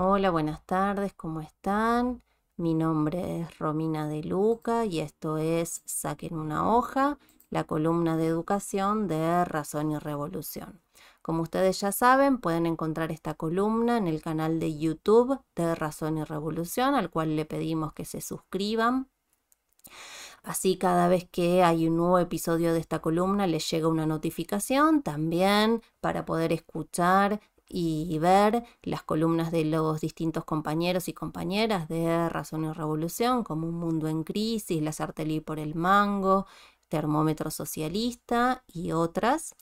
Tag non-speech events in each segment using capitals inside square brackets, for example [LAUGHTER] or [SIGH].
Hola, buenas tardes, ¿cómo están? Mi nombre es Romina de Luca y esto es Saquen una hoja, la columna de educación de Razón y Revolución. Como ustedes ya saben, pueden encontrar esta columna en el canal de YouTube de Razón y Revolución, al cual le pedimos que se suscriban. Así cada vez que hay un nuevo episodio de esta columna les llega una notificación también para poder escuchar y ver las columnas de los distintos compañeros y compañeras de Razón y Revolución, como Un Mundo en Crisis, La Sartelí por el Mango, Termómetro Socialista y otras.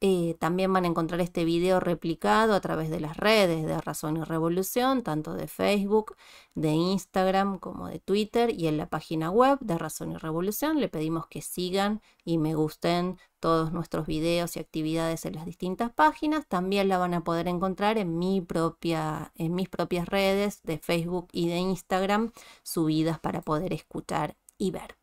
Eh, también van a encontrar este video replicado a través de las redes de Razón y Revolución, tanto de Facebook, de Instagram como de Twitter y en la página web de Razón y Revolución. Le pedimos que sigan y me gusten todos nuestros videos y actividades en las distintas páginas. También la van a poder encontrar en, mi propia, en mis propias redes de Facebook y de Instagram subidas para poder escuchar y ver.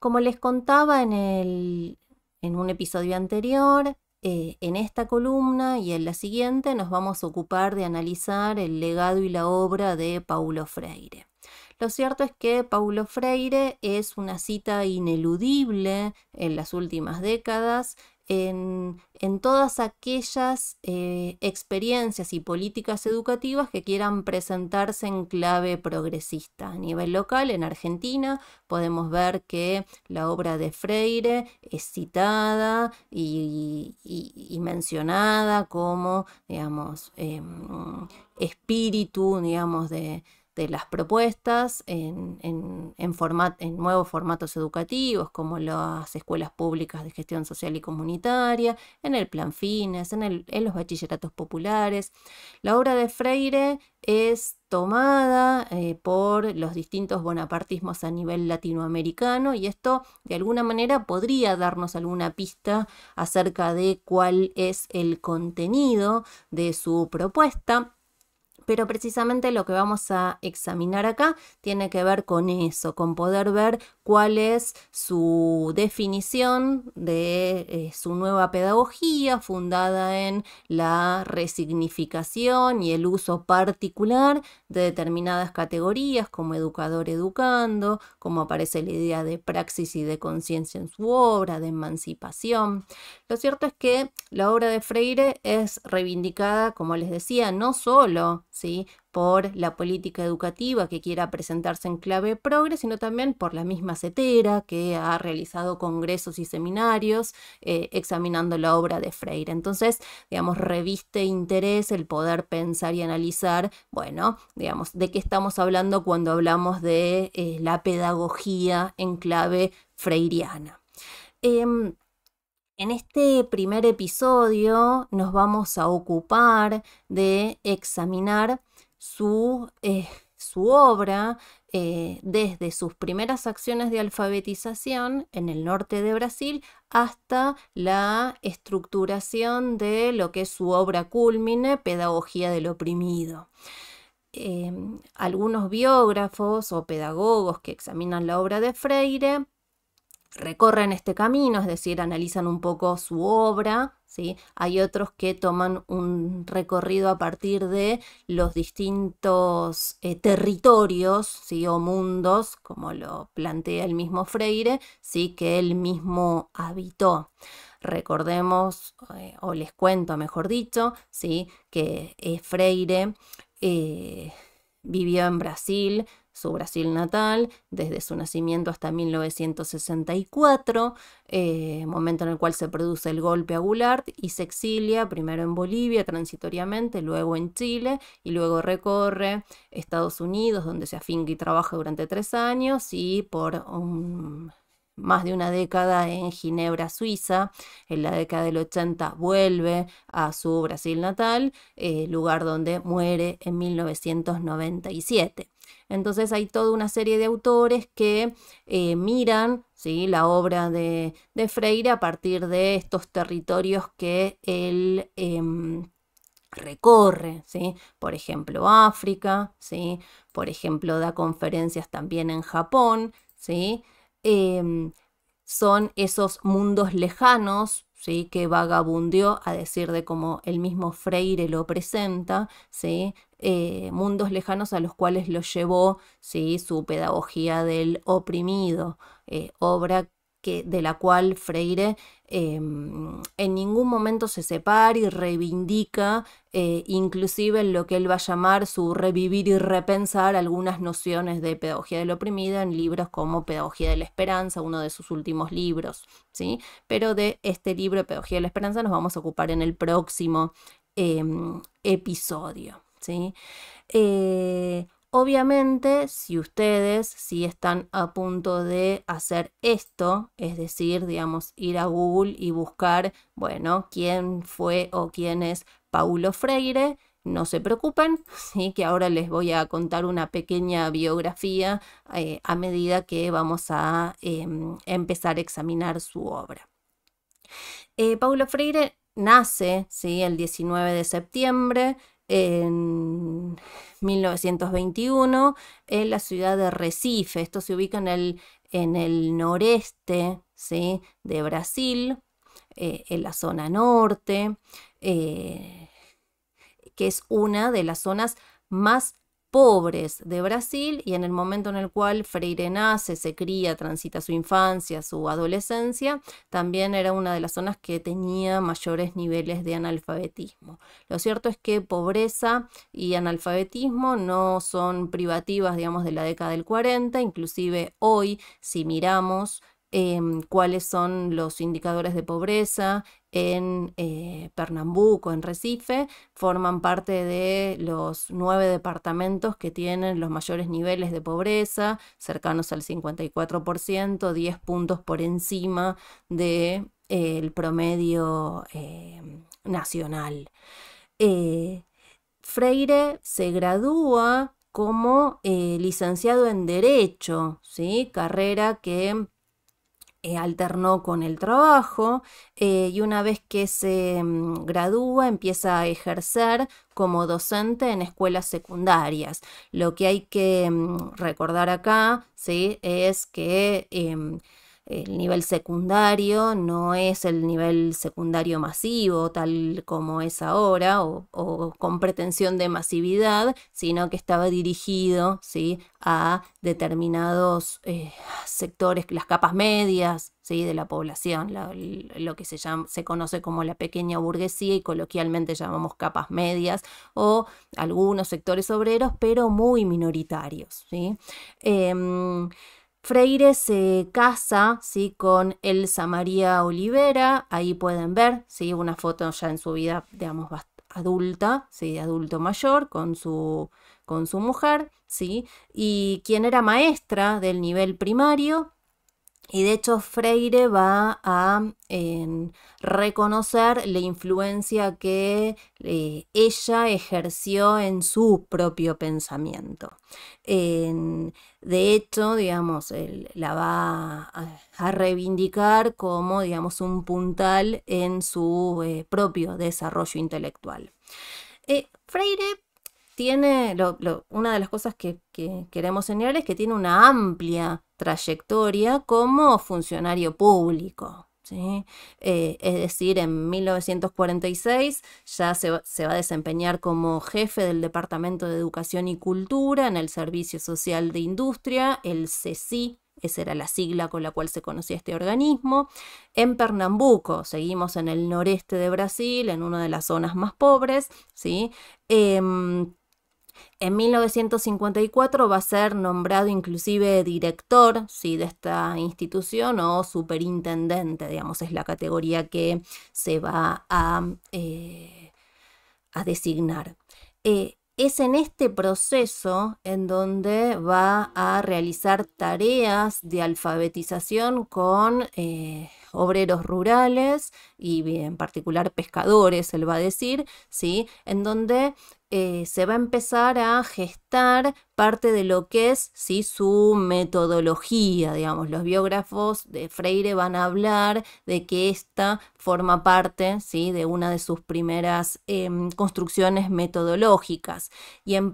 Como les contaba en, el, en un episodio anterior, eh, en esta columna y en la siguiente nos vamos a ocupar de analizar el legado y la obra de Paulo Freire. Lo cierto es que Paulo Freire es una cita ineludible en las últimas décadas en, todas aquellas eh, experiencias y políticas educativas que quieran presentarse en clave progresista. A nivel local, en Argentina, podemos ver que la obra de Freire es citada y, mencionada como, digamos, em, espíritu, digamos, de, de las propuestas en, en, nuevos formatos educativos, como las escuelas públicas de gestión social y comunitaria, en el plan FINES, en, el, en los bachilleratos populares. La obra de Freire es tomada eh, por los distintos bonapartismos a nivel latinoamericano y esto de alguna manera podría darnos alguna pista acerca de cuál es el contenido de su propuesta. Pero precisamente lo que vamos a examinar acá tiene que ver con eso, con poder ver cuál es su definición de eh, su nueva pedagogía fundada en la resignificación y el uso particular de determinadas categorías como educador educando, como aparece la idea de praxis y de conciencia en su obra, de emancipación. Lo cierto es que la obra de Freire es reivindicada, como les decía, no solo por la política educativa que quiera presentarse en clave progre, sino también por la misma CETERA que ha realizado congresos y seminarios eh, examinando la obra de Freire. Entonces, digamos, reviste interés el poder pensar y analizar, bueno, digamos, de qué estamos hablando cuando hablamos de eh, la pedagogía en clave freiriana. Em, en este primer episodio nos vamos a ocupar de examinar su, eh, obra eh, desde sus primeras acciones de alfabetización en el norte de Brasil hasta la estructuración de lo que es su obra culmine, Pedagogía del Oprimido. Eh, algunos biógrafos o pedagogos que examinan la obra de Freire recorren este camino, es decir, analizan un poco su obra, ¿sí? Hay otros que toman un recorrido a partir de los distintos eh, territorios, ¿sí? O mundos, como lo plantea el mismo Freire, ¿sí? Que él mismo habitó. Recordemos, eh, o les cuento mejor dicho, ¿sí? Que eh, Freire vivió en Brasil, su Brasil natal, desde su nacimiento hasta 1964, eh, momento en el cual se produce el golpe a Goulart y se exilia primero en Bolivia transitoriamente, luego en Chile y luego recorre Estados Unidos, donde se afinga y trabaja durante tres años y por un más de una década en Ginebra, Suiza. En la década del 80 vuelve a su Brasil natal, eh, lugar donde muere en 1997. Entonces hay toda una serie de autores que eh, miran ¿sí? la obra de, Freire a partir de estos territorios que él em, recorre, por ejemplo África, ¿sí? por ejemplo da conferencias también en Japón, ¿sí? Em, son esos mundos lejanos ¿sí? que vagabundió, a decir de como el mismo Freire lo presenta, ¿sí? Eh, mundos lejanos a los cuales lo llevó su pedagogía del oprimido, eh, obra obra de la cual Freire em, en ningún momento se separa y reivindica, eh, inclusive en lo que él va a llamar su revivir y repensar algunas nociones de pedagogía de la oprimida en libros como Pedagogía de la Esperanza, uno de sus últimos libros, ¿sí? Pero de este libro, Pedagogía de la Esperanza, nos vamos a ocupar en el próximo em, episodio, ¿sí? Eh, Obviamente, si ustedes si están a punto de hacer esto, es decir, digamos, ir a Google y buscar, bueno, quién fue o quién es Paulo Freire, no se preocupen, [LAUGHS] ¿sí? que ahora les voy a contar una pequeña biografía eh, a medida que vamos a em, empezar a examinar su obra. Eh, Paulo Freire nace ¿sí? el 19 de septiembre en 1921 en la ciudad de Recife. Esto se ubica en el, en el noreste ¿sí? de Brasil, eh, en la zona norte, eh, que es una de las zonas más pobres de Brasil y en el momento en el cual Freire nace, se cría, transita su infancia, su adolescencia, también era una de las zonas que tenía mayores niveles de analfabetismo. Lo cierto es que pobreza y analfabetismo no son privativas, digamos, de la década del 40, inclusive hoy, si miramos em, cuáles son los indicadores de pobreza en eh, Pernambuco, en Recife, forman parte de los nueve departamentos que tienen los mayores niveles de pobreza, cercanos al 54%, 10 puntos por encima del eh, promedio eh, nacional. Freire se gradúa como licenciado en Derecho, ¿sí? carrera que eh, alternó con el trabajo eh, y una vez que se mm, gradúa empieza a ejercer como docente en escuelas secundarias. Lo que hay que mm, recordar acá ¿sí? es que em, el nivel secundario no es el nivel secundario masivo tal como es ahora o, con pretensión de masividad, sino que estaba dirigido ¿sí? a determinados eh, sectores, las capas medias ¿sí? de la población, lo que se, se conoce como la pequeña burguesía y coloquialmente llamamos capas medias o algunos sectores obreros, pero muy minoritarios. ¿sí? Em, Freire se casa ¿sí? con Elsa María Olivera, ahí pueden ver una foto ya en su vida, digamos, adulta, ¿sí? adulto mayor, con su, con su mujer, ¿sí? y quien era maestra del nivel primario, y de hecho Freire va a em, reconocer la influencia que eh, ella ejerció en su propio pensamiento. de hecho, digamos, la va a, reivindicar como, digamos, un puntal en su eh, propio desarrollo intelectual. Eh, Freire tiene, una de las cosas que, queremos señalar es que tiene una amplia trayectoria como funcionario público. Eh, es decir, en 1946 ya se va, a desempeñar como jefe del Departamento de Educación y Cultura en el Servicio Social de Industria, el CECI. Esa era la sigla con la cual se conocía este organismo. En Pernambuco, seguimos en el noreste de Brasil, en una de las zonas más pobres, ¿sí? Em, en 1954 va a ser nombrado inclusive director de esta institución o superintendente, digamos, es la categoría que se va a, eh, a designar. Eh, es en este proceso en donde va a realizar tareas de alfabetización con eh, obreros rurales y en particular pescadores, él va a decir, ¿sí? En donde eh, se va a empezar a gestar parte de lo que es su metodología, digamos. Los biógrafos de Freire van a hablar de que esta forma parte ¿sí? de una de sus primeras em, construcciones metodológicas y en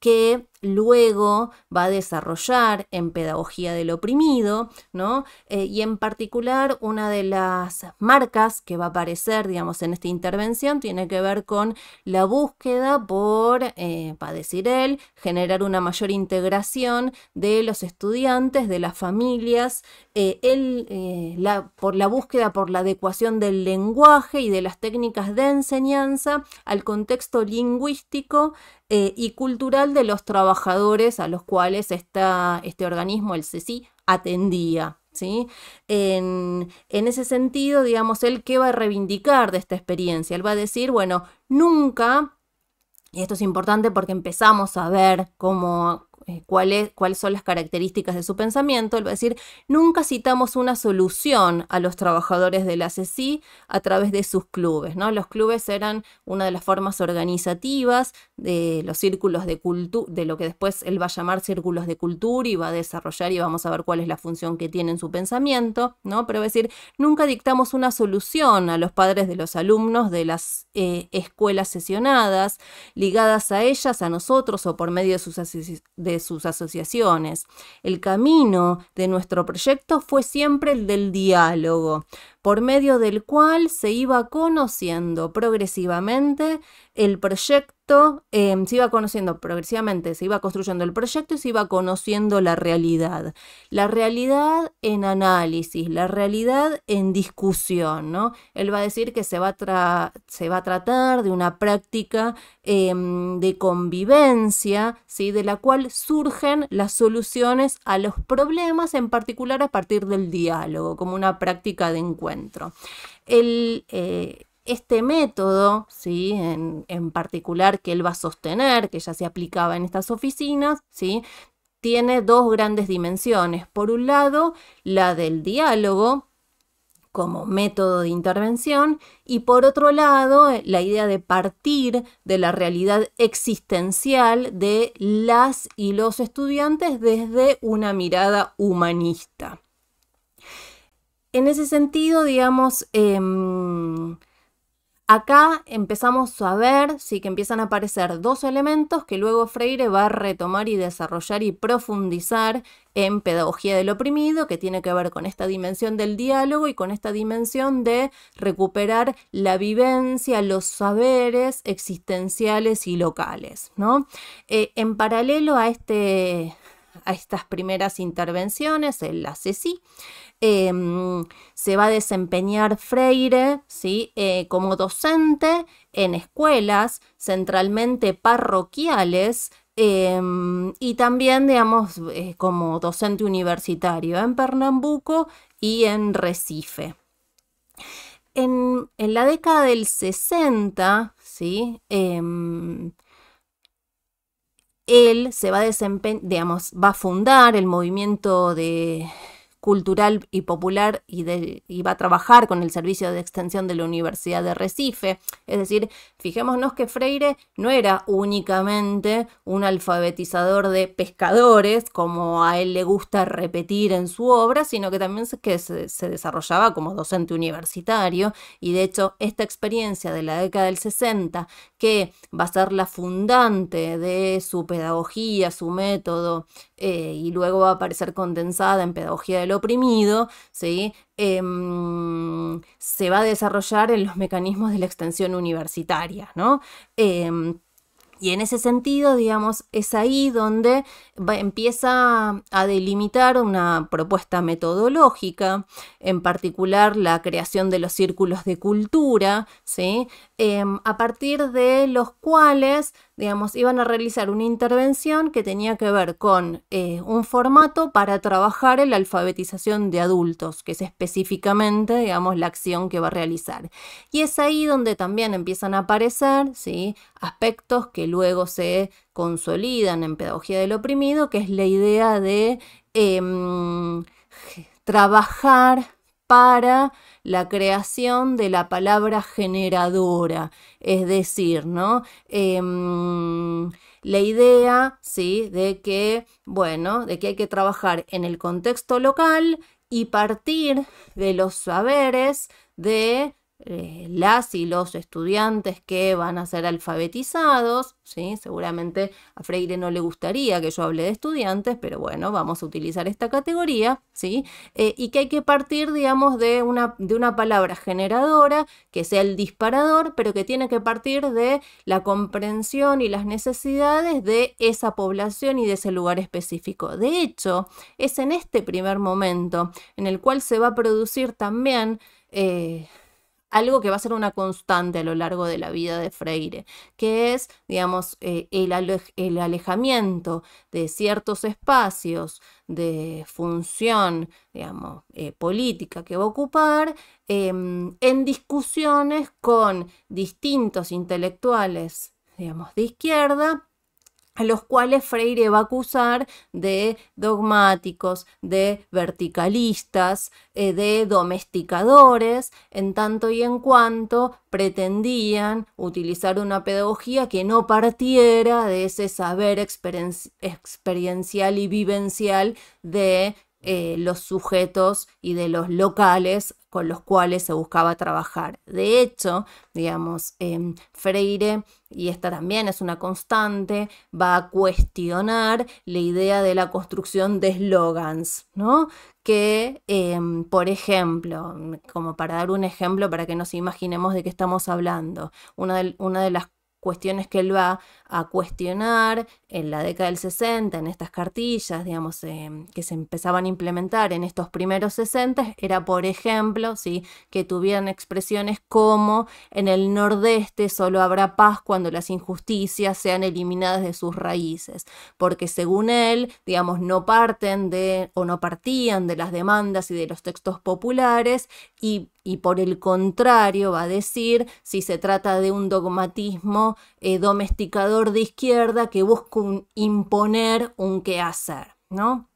que luego va a desarrollar en Pedagogía del Oprimido, ¿no? Eh, y en particular una de las marcas que va a aparecer, digamos, en esta intervención tiene que ver con la búsqueda por, eh, decir él, generar una mayor integración de los estudiantes, de las familias, eh, eh, por la búsqueda por la adecuación del lenguaje y de las técnicas de enseñanza al contexto lingüístico y cultural de los trabajadores trabajadores a los cuales este organismo, el CECI, atendía. ¿Sí? En, en, ese sentido, digamos, él qué va a reivindicar de esta experiencia. Él va a decir, bueno, nunca, y esto es importante porque empezamos a ver cómo eh, cuáles son las características de su pensamiento, él va a decir, nunca citamos una solución a los trabajadores de la a través de sus clubes. ¿no? Los clubes eran una de las formas organizativas de los círculos de cultura, de lo que después él va a llamar círculos de cultura y va a desarrollar y vamos a ver cuál es la función que tiene en su pensamiento, ¿no? pero va a decir, nunca dictamos una solución a los padres de los alumnos de las eh, escuelas sesionadas, ligadas a ellas, a nosotros o por medio de sus, de sus asociaciones. El camino de nuestro proyecto fue siempre el del diálogo, por medio del cual se iba conociendo progresivamente el proyecto Em, se iba conociendo progresivamente, se iba construyendo el proyecto y se iba conociendo la realidad. La realidad en análisis, la realidad en discusión, ¿no? Él va a decir que se va a, se va a tratar de una práctica em, de convivencia, ¿sí? De la cual surgen las soluciones a los problemas, en particular a partir del diálogo, como una práctica de encuentro. El, este método, ¿sí? En, particular que él va a sostener, que ya se aplicaba en estas oficinas, ¿sí? tiene dos grandes dimensiones. Por un lado, la del diálogo como método de intervención y por otro lado, la idea de partir de la realidad existencial de las y los estudiantes desde una mirada humanista. En ese sentido, digamos, em, Acá empezamos a ver, sí que empiezan a aparecer dos elementos que luego Freire va a retomar y desarrollar y profundizar en Pedagogía del Oprimido, que tiene que ver con esta dimensión del diálogo y con esta dimensión de recuperar la vivencia, los saberes existenciales y locales. ¿no? Eh, en paralelo a este a estas primeras intervenciones, el la eh, se va a desempeñar Freire ¿sí? Eh, como docente en escuelas, centralmente parroquiales, em, y también, digamos, eh, como docente universitario en Pernambuco y en Recife. En, en la década del 60, ¿sí? Em, él se va a va a fundar el movimiento de cultural y popular y, va a trabajar con el servicio de extensión de la Universidad de Recife. Es decir, fijémonos que Freire no era únicamente un alfabetizador de pescadores, como a él le gusta repetir en su obra, sino que también que se desarrollaba como docente universitario y de hecho esta experiencia de la década del 60 que va a ser la fundante de su pedagogía, su método, eh, y luego va a aparecer condensada en Pedagogía del Oprimido, ¿sí? Em, se va a desarrollar en los mecanismos de la extensión universitaria, ¿no? Em, y en ese sentido, digamos, es ahí donde empieza a delimitar una propuesta metodológica, en particular la creación de los círculos de cultura, ¿sí? Em, a partir de los cuales digamos, iban a realizar una intervención que tenía que ver con eh, un formato para trabajar en la alfabetización de adultos, que es específicamente, digamos, la acción que va a realizar. Y es ahí donde también empiezan a aparecer, ¿sí? Aspectos que luego se consolidan en Pedagogía del Oprimido, que es la idea de em, trabajar para la creación de la palabra generadora, es decir, ¿no? Em, la idea, ¿sí? De que, bueno, de que hay que trabajar en el contexto local y partir de los saberes de eh, las y los estudiantes que van a ser alfabetizados, ¿sí? seguramente a Freire no le gustaría que yo hable de estudiantes, pero bueno, vamos a utilizar esta categoría, ¿sí? Eh, y que hay que partir, digamos, de una, de una palabra generadora, que sea el disparador, pero que tiene que partir de la comprensión y las necesidades de esa población y de ese lugar específico. De hecho, es en este primer momento en el cual se va a producir también eh, algo que va a ser una constante a lo largo de la vida de Freire, que es, digamos, eh, el, alejamiento de ciertos espacios de función, digamos, eh, política que va a ocupar, em, en discusiones con distintos intelectuales, digamos, de izquierda, a los cuales Freire va a acusar de dogmáticos, de verticalistas, eh, de domesticadores, en tanto y en cuanto pretendían utilizar una pedagogía que no partiera de ese saber experiencial y vivencial de eh, los sujetos y de los locales con los cuales se buscaba trabajar. De hecho, digamos, em, Freire, y esta también es una constante, va a cuestionar la idea de la construcción de eslogans, ¿no? Que, em, por ejemplo, como para dar un ejemplo, para que nos imaginemos de qué estamos hablando, una de, una de las cuestiones que él va a cuestionar en la década del 60, en estas cartillas, digamos, em, que se empezaban a implementar en estos primeros 60, era, por ejemplo, ¿sí? que tuvieran expresiones como en el nordeste solo habrá paz cuando las injusticias sean eliminadas de sus raíces, porque según él, digamos, no parten de o no partían de las demandas y de los textos populares y y por el contrario va a decir si se trata de un dogmatismo eh, domesticador de izquierda que busca imponer un hacer, ¿no?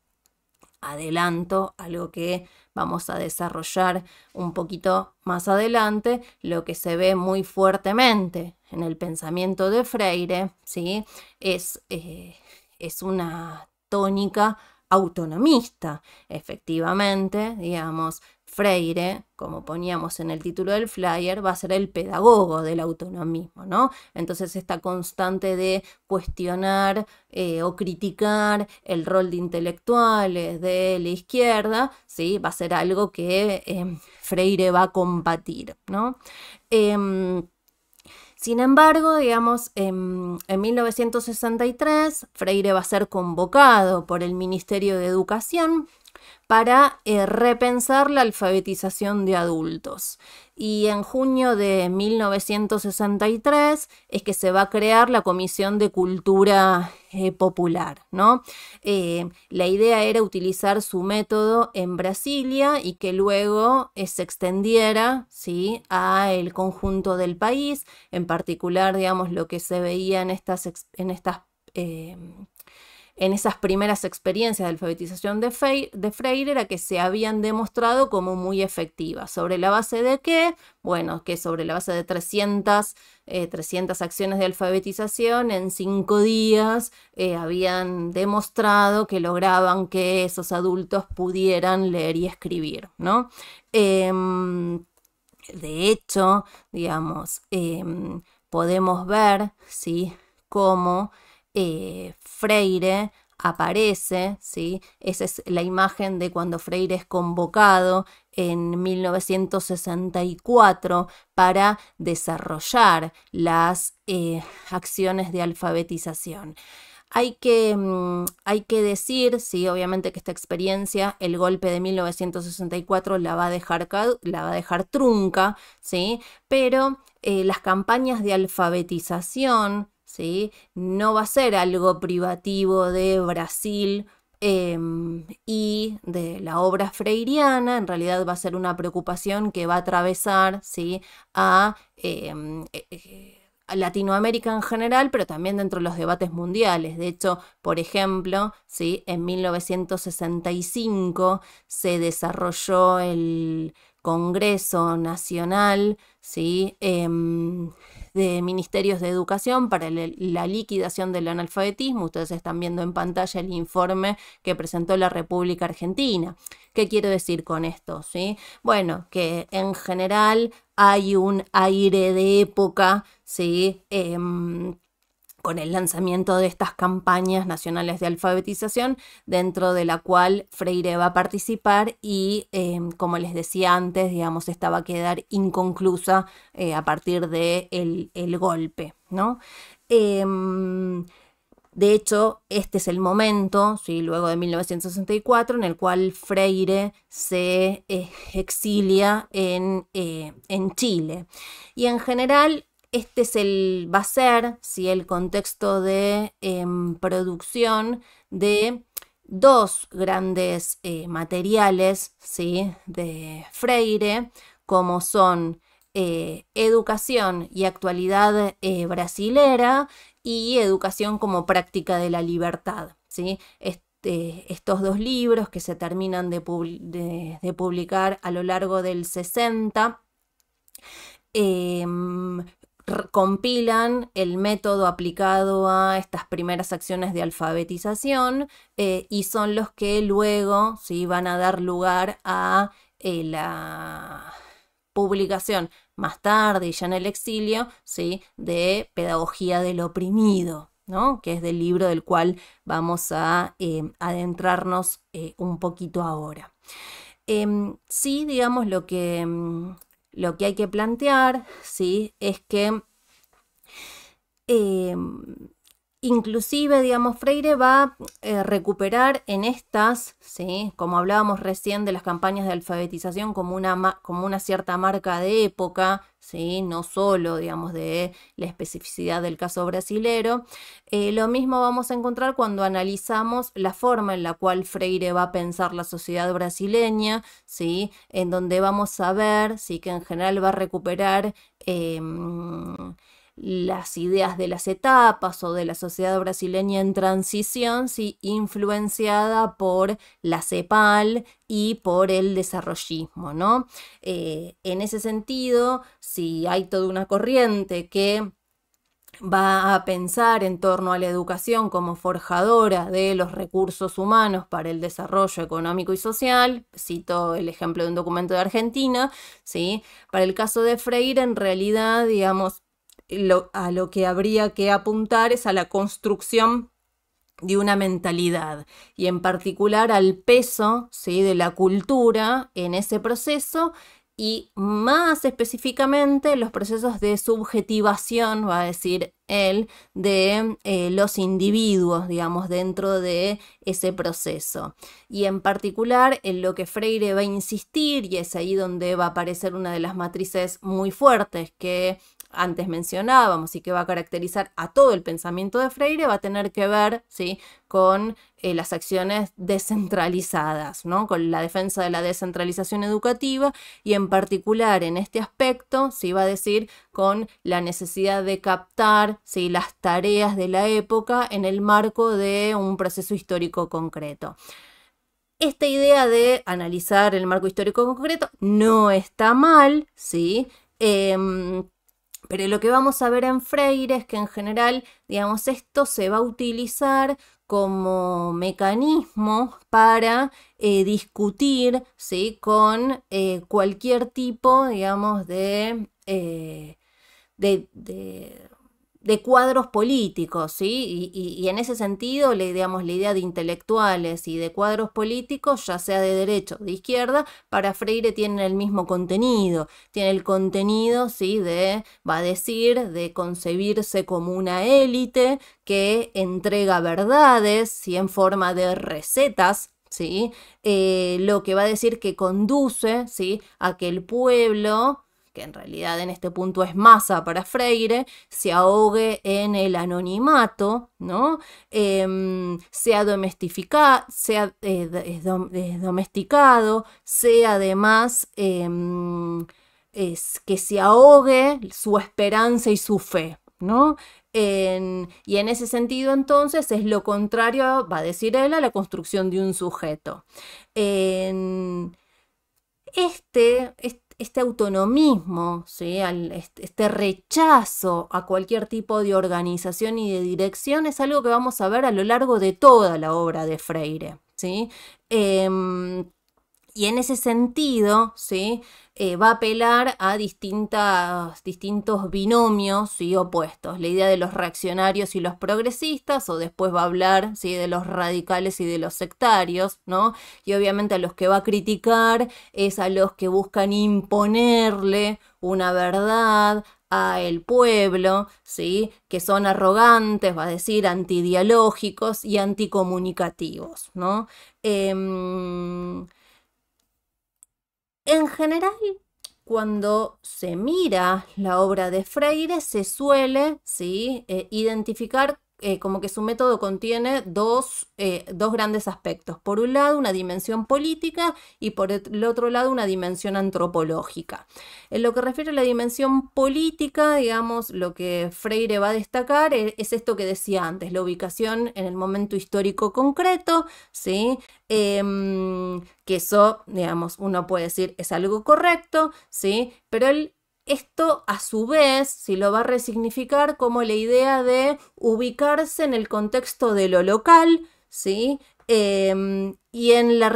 Adelanto, algo que vamos a desarrollar un poquito más adelante, lo que se ve muy fuertemente en el pensamiento de Freire, ¿sí? Es, eh, es una tónica autonomista, efectivamente, digamos, Freire, como poníamos en el título del flyer, va a ser el pedagogo del autonomismo, ¿no? Entonces esta constante de cuestionar eh, o criticar el rol de intelectuales de la izquierda, Va a ser algo que em, Freire va a combatir, ¿no? Em, sin embargo, digamos, em, en, 1963 Freire va a ser convocado por el Ministerio de Educación para eh, repensar la alfabetización de adultos. Y en junio de 1963 es que se va a crear la Comisión de Cultura eh, Popular. ¿no? Eh, la idea era utilizar su método en Brasilia y que luego se extendiera ¿sí? a el conjunto del país, en particular digamos, lo que se veía en estas, en estas en esas primeras experiencias de alfabetización de, Freire era que se habían demostrado como muy efectivas. ¿Sobre la base de qué? Bueno, que sobre la base de 300, eh, acciones de alfabetización en cinco días eh, habían demostrado que lograban que esos adultos pudieran leer y escribir, ¿no? Em, de hecho, digamos, em, podemos ver, ¿sí? Cómo eh, Freire aparece, ¿sí? Esa es la imagen de cuando Freire es convocado en 1964 para desarrollar las eh, acciones de alfabetización. Mm, hay que, decir, sí, obviamente que esta experiencia, el golpe de 1964 la va a dejar, la va a dejar trunca, sí, pero eh, las campañas de alfabetización no va a ser algo privativo de Brasil em, y de la obra freiriana, en realidad va a ser una preocupación que va a atravesar ¿sí? a... Em, eh, eh, Latinoamérica en general, pero también dentro de los debates mundiales. De hecho, por ejemplo, ¿sí? en 1965 se desarrolló el Congreso Nacional ¿sí? Em, de Ministerios de Educación para la liquidación del analfabetismo. Ustedes están viendo en pantalla el informe que presentó la República Argentina. ¿Qué quiero decir con esto? ¿Sí? Bueno, que en general hay un aire de época, ¿sí? Em, con el lanzamiento de estas campañas nacionales de alfabetización, dentro de la cual Freire va a participar y, em, como les decía antes, digamos, esta va a quedar inconclusa eh, a partir del de el, golpe, ¿no? Em, de hecho, este es el momento, ¿sí? luego de 1964, en el cual Freire se eh, exilia en, eh, en, Chile. Y en general, este es el, va a ser si el contexto de em, producción de dos grandes eh, materiales ¿sí? de Freire, como son eh, educación y actualidad eh, brasilera y educación como práctica de la libertad. ¿sí? Este, estos dos libros que se terminan de, publicar a lo largo del 60 compilan el método aplicado a estas primeras acciones de alfabetización eh, y son los que luego van a dar lugar a eh, la publicación más tarde y ya en el exilio ¿sí? de Pedagogía del Oprimido, ¿no? que es del libro del cual vamos a eh, adentrarnos un poquito ahora. Em, sí, digamos, lo que mm, lo que hay que plantear, ¿sí? Es que em, Inclusive, digamos, Freire va a eh, recuperar en estas, ¿sí? como hablábamos recién de las campañas de alfabetización como una, como una cierta marca de época, ¿sí? no solo, digamos, de la especificidad del caso brasilero, eh, lo mismo vamos a encontrar cuando analizamos la forma en la cual Freire va a pensar la sociedad brasileña, ¿sí? en donde vamos a ver ¿sí? que en general va a recuperar... Em, las ideas de las etapas o de la sociedad brasileña en transición, sí, influenciada por la CEPAL y por el desarrollismo, ¿no? Eh, en ese sentido, si sí, hay toda una corriente que va a pensar en torno a la educación como forjadora de los recursos humanos para el desarrollo económico y social. Cito el ejemplo de un documento de Argentina, ¿sí? Para el caso de Freire, en realidad, digamos, a lo que habría que apuntar es a la construcción de una mentalidad y en particular al peso ¿sí? de la cultura en ese proceso y más específicamente los procesos de subjetivación, va a decir él, de eh, los individuos, digamos, dentro de ese proceso. Y en particular en lo que Freire va a insistir, y es ahí donde va a aparecer una de las matrices muy fuertes que antes mencionábamos y que va a caracterizar a todo el pensamiento de Freire va a tener que ver ¿sí? con eh, las acciones descentralizadas, ¿no? con la defensa de la descentralización educativa y en particular en este aspecto va a decir con la necesidad de captar ¿sí? las tareas de la época en el marco de un proceso histórico concreto. Esta idea de analizar el marco histórico concreto no está mal, ¿sí? Em, pero lo que vamos a ver en Freire es que en general, digamos, esto se va a utilizar como mecanismo para eh, discutir ¿sí? con eh, cualquier tipo, digamos, de eh, de cuadros políticos, ¿sí? Y, en ese sentido, le, digamos, la idea de intelectuales y de cuadros políticos, ya sea de derecha o de izquierda, para Freire tiene el mismo contenido, tiene el contenido, ¿sí? De, va a decir, de concebirse como una élite que entrega verdades, y en forma de recetas, ¿sí? Eh, lo que va a decir que conduce, ¿sí? A que el pueblo que en realidad en este punto es masa para Freire, se ahogue en el anonimato, ¿no? Em, sea, eh, domesticado, sea domesticado, sea además em, es que se ahogue su esperanza y su fe, ¿no? y en ese sentido, entonces, es lo contrario, va a decir él, a la construcción de un sujeto. este, este este autonomismo, ¿sí? Al, este rechazo a cualquier tipo de organización y de dirección es algo que vamos a ver a lo largo de toda la obra de Freire. ¿sí? Em, y en ese sentido, ¿sí? Eh, va a apelar a distintas, distintos binomios y opuestos. La idea de los reaccionarios y los progresistas, o después va a hablar ¿sí? de los radicales y de los sectarios, ¿no? Y obviamente a los que va a criticar es a los que buscan imponerle una verdad a el pueblo, ¿sí? que son arrogantes, va a decir, antidialógicos y anticomunicativos. ¿no? Eh, en general, cuando se mira la obra de Freire, se suele ¿sí? Eh, identificar eh, como que su método contiene eh, dos, grandes aspectos. Por un lado, una dimensión política y por el otro lado, una dimensión antropológica. En lo que refiere a la dimensión política, digamos, lo que Freire va a destacar e-, es, esto que decía antes, la ubicación en el momento histórico concreto, ¿sí? Em, que eso, digamos, uno puede decir es algo correcto, ¿sí? Pero él esto a su vez, si lo va a resignificar como la idea de ubicarse en el contexto de lo local, ¿sí? Em, y, en la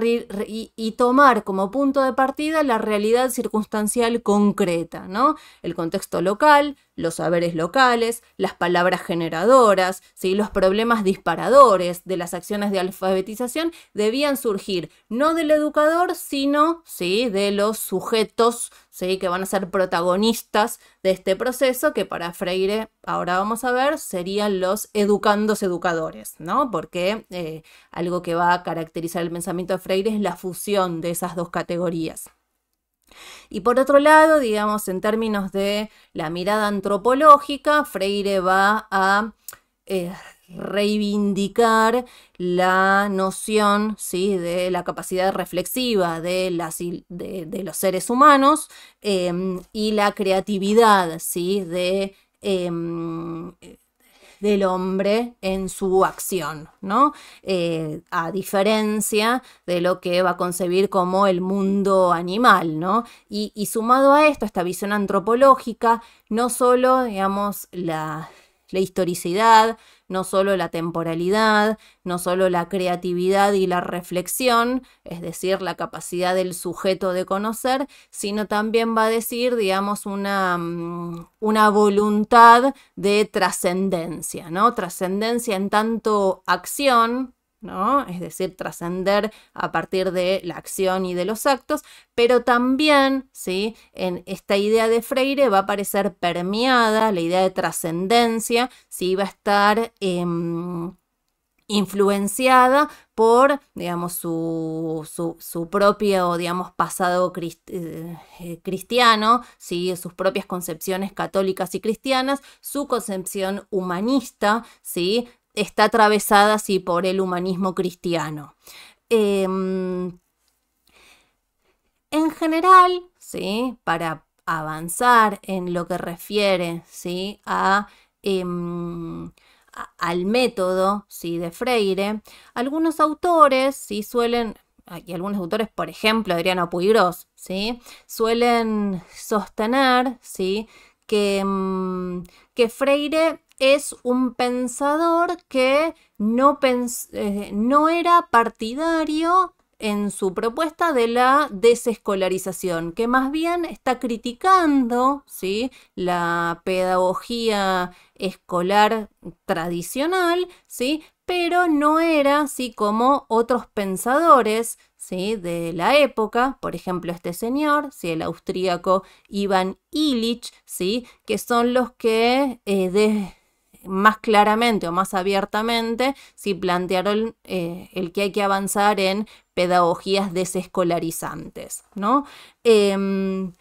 y, tomar como punto de partida la realidad circunstancial concreta, ¿no? El contexto local, los saberes locales, las palabras generadoras, ¿sí? los problemas disparadores de las acciones de alfabetización debían surgir no del educador, sino ¿sí? de los sujetos ¿sí? que van a ser protagonistas de este proceso, que para Freire, ahora vamos a ver, serían los educandos educadores, ¿no? Porque eh, algo que va a caracterizar el pensamiento de Freire es la fusión de esas dos categorías. Y por otro lado, digamos, en términos de la mirada antropológica, Freire va a eh, reivindicar la noción ¿sí? de la capacidad reflexiva de, los seres humanos eh, y la creatividad ¿sí? de em, del hombre en su acción, ¿no? Eh, a diferencia de lo que va a concebir como el mundo animal, ¿no? Y, sumado a esto, esta visión antropológica, no solo, digamos, la historicidad, no solo la temporalidad, no solo la creatividad y la reflexión, es decir, la capacidad del sujeto de conocer, sino también va a decir, digamos, una, mm, una voluntad de trascendencia, ¿no? Trascendencia en tanto acción, es decir, trascender a partir de la acción y de los actos, pero también, ¿sí? En esta idea de Freire va a aparecer permeada la idea de trascendencia, ¿sí? Va a estar em, influenciada por, digamos, su, propio, digamos, pasado eh, eh, cristiano, ¿sí? sus propias concepciones católicas y cristianas, su concepción humanista, ¿sí? está atravesada, por el humanismo cristiano. Em, en general, ¿sí? para avanzar en lo que refiere ¿sí? Em, al método ¿sí? de Freire, algunos autores ¿sí? suelen, ah, algunos autores, por ejemplo, Adriano Puigros, ¿sí? suelen sostener ¿sí? Mm, que, Freire es un pensador que no, eh, no era partidario en su propuesta de la desescolarización, que más bien está criticando ¿sí? la pedagogía escolar tradicional, ¿sí? pero no era así como otros pensadores de la época, por ejemplo este señor, si el austríaco Ivan Illich, ¿sí? que son los que eh, más claramente o más abiertamente si plantearon eh, el que hay que avanzar en pedagogías desescolarizantes. ¿no? Em,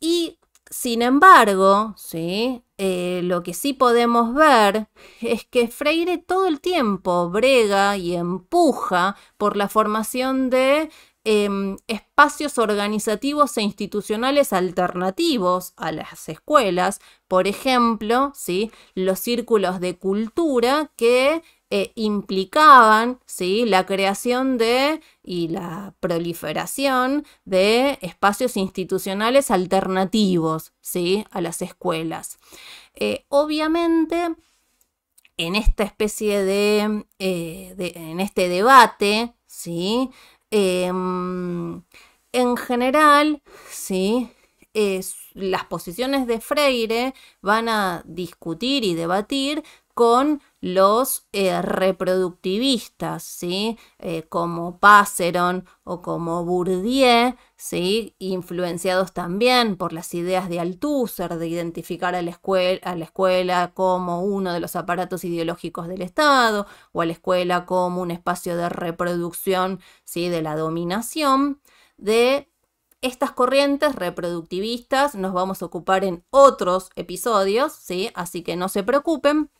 y sin embargo, ¿sí? Eh, lo que sí podemos ver es que Freire todo el tiempo brega y empuja por la formación de em, espacios organizativos e institucionales alternativos a las escuelas, por ejemplo, ¿sí? los círculos de cultura que eh, implicaban ¿sí? la creación de y la proliferación de espacios institucionales alternativos ¿sí? a las escuelas. Eh, obviamente, en esta especie de, eh, en este debate, ¿sí? Em, en general, ¿sí? las posiciones de Freire van a discutir y debatir con los eh, reproductivistas, ¿sí? Eh, como Passeron o como Bourdieu, ¿sí? influenciados también por las ideas de Althusser de identificar a la, escuela, la escuela como uno de los aparatos ideológicos del Estado o a la escuela como un espacio de reproducción ¿sí? de la dominación, de estas corrientes reproductivistas nos vamos a ocupar en otros episodios, ¿sí? así que no se preocupen.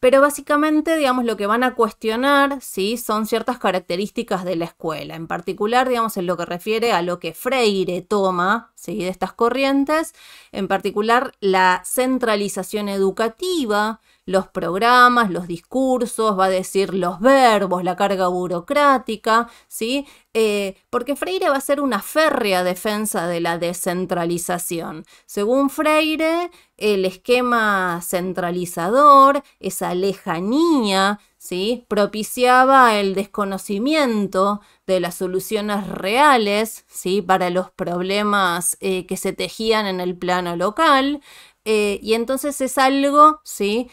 Pero básicamente, digamos, lo que van a cuestionar, ¿sí? Son ciertas características de la escuela, en particular, digamos, en lo que refiere a lo que Freire toma, De estas corrientes, en particular la centralización educativa, los programas, los discursos, va a decir los verbos, la carga burocrática, ¿sí? Eh, porque Freire va a ser una férrea defensa de la descentralización. Según Freire, el esquema centralizador, esa lejanía, ¿sí? propiciaba el desconocimiento de las soluciones reales ¿sí? para los problemas eh, que se tejían en el plano local. Eh, y entonces es algo ¿sí?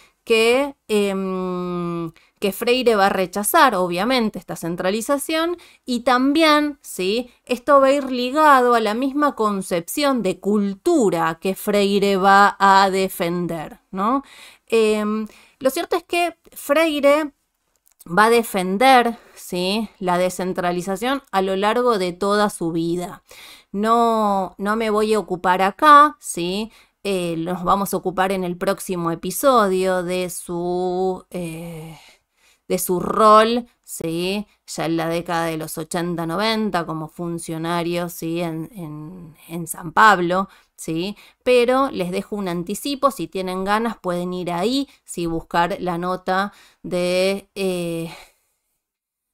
Em, que, Freire va a rechazar, obviamente, esta centralización, y también, ¿sí? Esto va a ir ligado a la misma concepción de cultura que Freire va a defender, ¿no? Em, lo cierto es que Freire va a defender ¿sí? la descentralización a lo largo de toda su vida. No, no me voy a ocupar acá ¿sí? Eh, nos vamos a ocupar en el próximo episodio de su, eh, de su rol, ¿sí? ya en la década de los 80-90 como funcionario ¿sí? en, San Pablo, ¿sí? pero les dejo un anticipo, si tienen ganas pueden ir ahí, si buscar la nota de... Eh,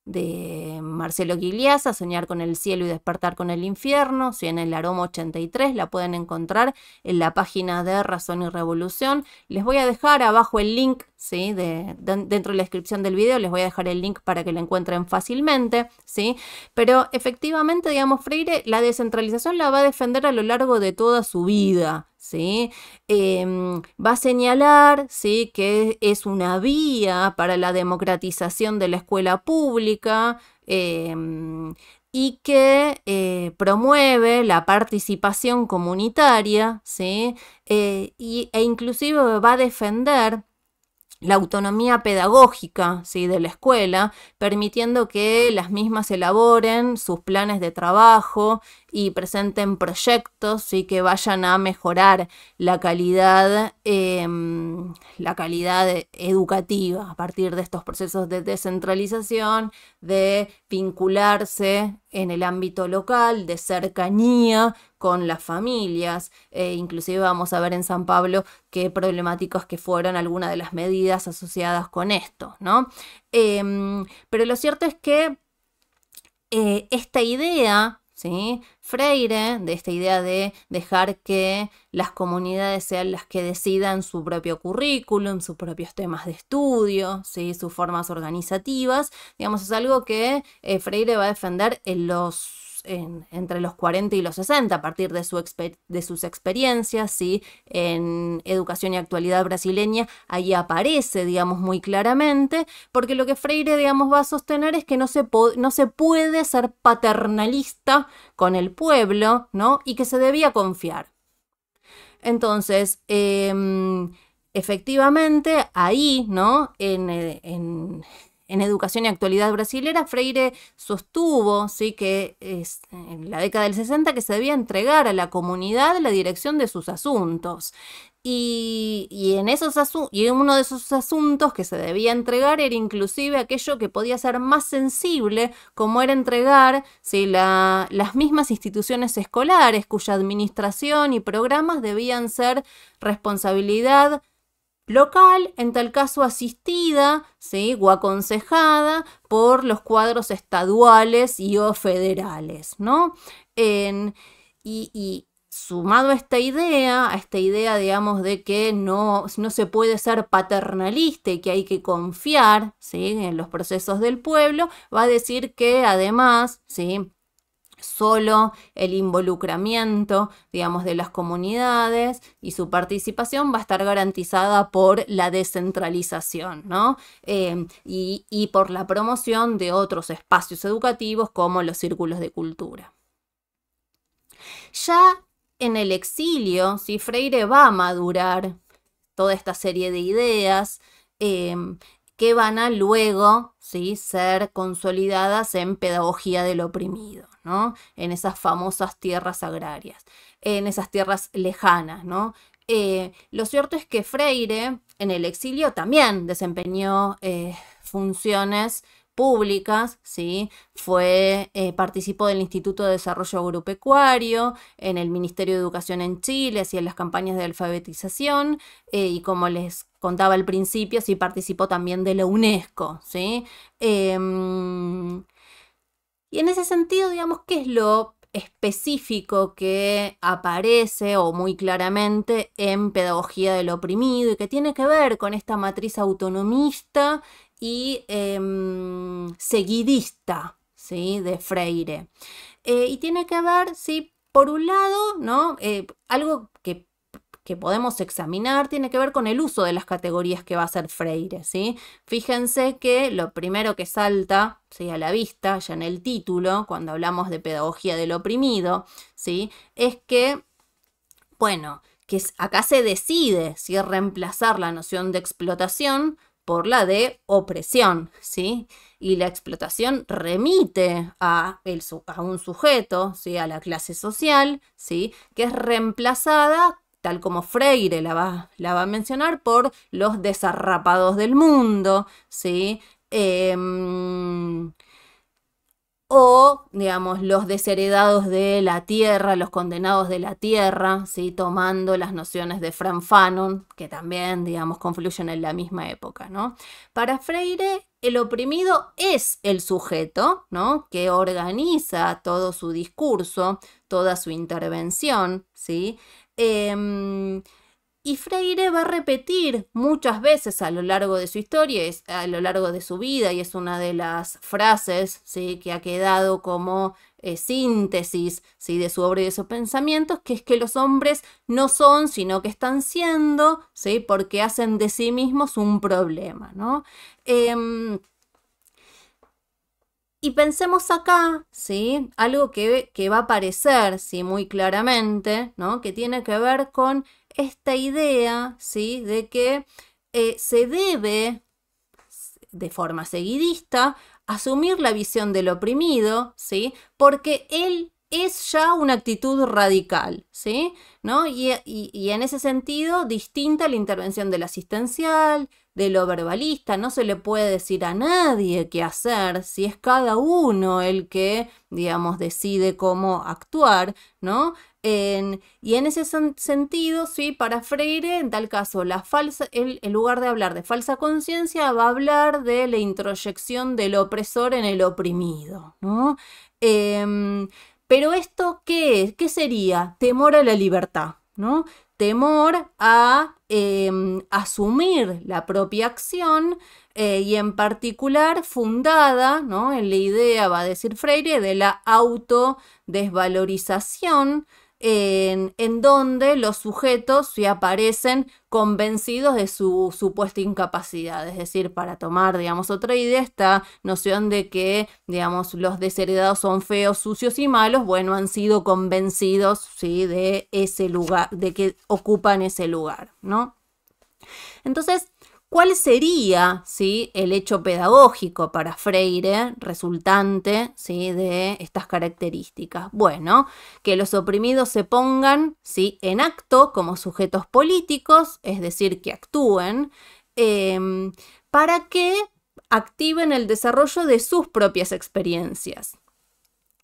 de Marcelo a Soñar con el cielo y despertar con el infierno, si en el aroma 83 la pueden encontrar en la página de Razón y Revolución. Les voy a dejar abajo el link, dentro de la descripción del video les voy a dejar el link para que lo encuentren fácilmente, ¿sí? Pero efectivamente, digamos, Freire, la descentralización la va a defender a lo largo de toda su vida, Em, va a señalar ¿sí? que es una vía para la democratización de la escuela pública em, y que eh, promueve la participación comunitaria ¿sí? Eh, e inclusive va a defender la autonomía pedagógica ¿sí? de la escuela, permitiendo que las mismas elaboren sus planes de trabajo y presenten proyectos que vayan a mejorar la calidad, em, la calidad educativa a partir de estos procesos de descentralización, de vincularse en el ámbito local, de cercanía con las familias, eh, inclusive vamos a ver en San Pablo qué problemáticos que fueron algunas de las medidas asociadas con esto, ¿no? Em, pero lo cierto es que eh, esta idea, ¿sí? Freire, de esta idea de dejar que las comunidades sean las que decidan su propio currículum, sus propios temas de estudio, ¿sí? sus formas organizativas, digamos, es algo que eh, Freire va a defender en los entre los 40 y los 60, a partir de, su de sus experiencias ¿sí? en educación y actualidad brasileña, ahí aparece, digamos, muy claramente, porque lo que Freire, digamos, va a sostener es que no se, no se puede ser paternalista con el pueblo, ¿no? Y que se debía confiar. Entonces, em, efectivamente, ahí, ¿no? en, eh, en Educación y Actualidad Brasilera, Freire sostuvo ¿sí? que en la década del 60 que se debía entregar a la comunidad la dirección de sus asuntos. Y, en esos y uno de esos asuntos que se debía entregar era inclusive aquello que podía ser más sensible, como era entregar las mismas instituciones escolares cuya administración y programas debían ser responsabilidad local, en tal caso asistida ¿sí? o aconsejada por los cuadros estaduales y o federales. ¿no? y, y, sumado a esta idea, a esta idea, digamos, de que no, no se puede ser paternalista y que hay que confiar en los procesos del pueblo, va a decir que además, ¿sí? solo el involucramiento, digamos, de las comunidades y su participación va a estar garantizada por la descentralización, em, y, por la promoción de otros espacios educativos como los círculos de cultura. Ya en el exilio, si Freire va a madurar toda esta serie de ideas, em, que van a luego ¿sí? ser consolidadas en pedagogía del oprimido, ¿no? en esas famosas tierras agrarias, en esas tierras lejanas. ¿no? Eh, lo cierto es que Freire en el exilio también desempeñó eh, funciones públicas, ¿sí? Fue, eh, participó del Instituto de Desarrollo Agropecuario, en el Ministerio de Educación en Chile, así en las campañas de alfabetización, y como les contaba al principio, sí participó también de la UNESCO, ¿sí? Em, y en ese sentido, digamos, ¿qué es lo específico que aparece o muy claramente en Pedagogía del Oprimido y que tiene que ver con esta matriz autonomista y em, seguidista ¿sí? de Freire. Eh, y tiene que ver, sí, por un lado, ¿no? Eh, algo que que podemos examinar tiene que ver con el uso de las categorías que va a hacer Freire. ¿sí? Fíjense que lo primero que salta ¿sí? a la vista, ya en el título, cuando hablamos de pedagogía del oprimido, ¿sí? es que, bueno, que acá se decide si ¿sí? reemplazar la noción de explotación por la de opresión, ¿sí? Y la explotación remite a, el, a un sujeto, ¿sí? A la clase social, ¿sí? Que es reemplazada tal como Freire la va, a mencionar, por los desarrapados del mundo, ¿sí? Em, o, digamos, los desheredados de la tierra, los condenados de la tierra, ¿sí? tomando las nociones de Fran Fanon, que también, digamos, confluyen en la misma época, ¿no? Para Freire, el oprimido es el sujeto, ¿no? Que organiza todo su discurso, toda su intervención, ¿sí? Em, y Freire va a repetir muchas veces a lo largo de su historia, a lo largo de su vida, y es una de las frases ¿sí? que ha quedado como eh, síntesis ¿sí? de su obra y de sus pensamientos, que es que los hombres no son, sino que están siendo, ¿sí? porque hacen de sí mismos un problema. ¿no? Em, y pensemos acá, ¿sí? Algo que, va a aparecer, ¿sí? Muy claramente, ¿no? Que tiene que ver con esta idea, ¿sí? De que eh, se debe, de forma seguidista, asumir la visión del oprimido, ¿sí? Porque él es ya una actitud radical, ¿sí? ¿No? Y, en ese sentido, distinta a la intervención del asistencial, de lo verbalista, no se le puede decir a nadie qué hacer, si es cada uno el que, digamos, decide cómo actuar, ¿no? y en ese sentido, sí, para Freire, en tal caso, la falsa, en lugar de hablar de falsa conciencia, va a hablar de la introyección del opresor en el oprimido, ¿no? Em, pero esto, ¿qué es? ¿Qué sería? Temor a la libertad, ¿no? Temor a em, asumir la propia acción eh, y en particular fundada ¿no? en la idea, va a decir Freire, de la autodesvalorización en, donde los sujetos se aparecen convencidos de su supuesta incapacidad. Es decir, para tomar, digamos, otra idea, esta noción de que, digamos, los desheredados son feos, sucios y malos, bueno, han sido convencidos, ¿sí? De ese lugar, de que ocupan ese lugar, ¿no? Entonces, ¿Cuál sería ¿sí? el hecho pedagógico para Freire resultante de estas características? Bueno, que los oprimidos se pongan ¿sí? en acto como sujetos políticos, es decir, que actúen, em, para que activen el desarrollo de sus propias experiencias.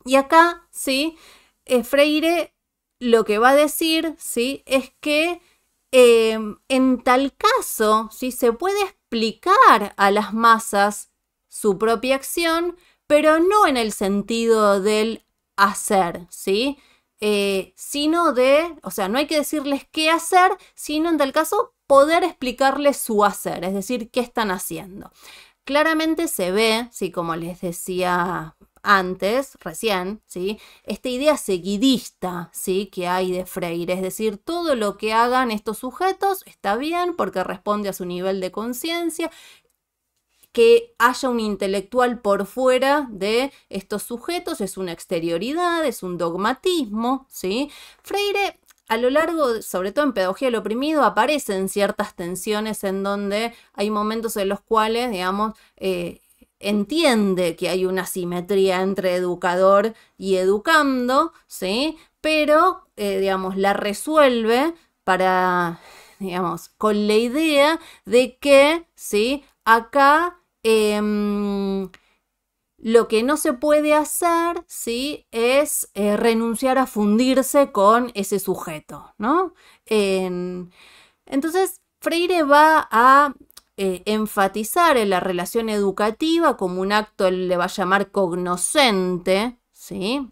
Y acá, ¿sí? Eh, Freire lo que va a decir ¿sí? es que Em, en tal caso, ¿sí? se puede explicar a las masas su propia acción, pero no en el sentido del hacer, ¿sí? Eh, sino de, o sea, no hay que decirles qué hacer, sino en tal caso poder explicarles su hacer, es decir, qué están haciendo. Claramente se ve, sí, como les decía antes, recién, ¿sí? esta idea seguidista ¿sí? que hay de Freire, es decir, todo lo que hagan estos sujetos está bien porque responde a su nivel de conciencia, que haya un intelectual por fuera de estos sujetos es una exterioridad, es un dogmatismo, ¿sí? Freire a lo largo, sobre todo en Pedagogía del Oprimido, aparecen ciertas tensiones en donde hay momentos en los cuales, digamos, eh, entiende que hay una simetría entre educador y educando, ¿sí? Pero, eh, digamos, la resuelve para, digamos, con la idea de que, ¿sí? Acá em, lo que no se puede hacer, ¿sí? Es eh, renunciar a fundirse con ese sujeto, ¿no? entonces, Freire va a eh, enfatizar en la relación educativa como un acto, él le va a llamar cognoscente, ¿sí?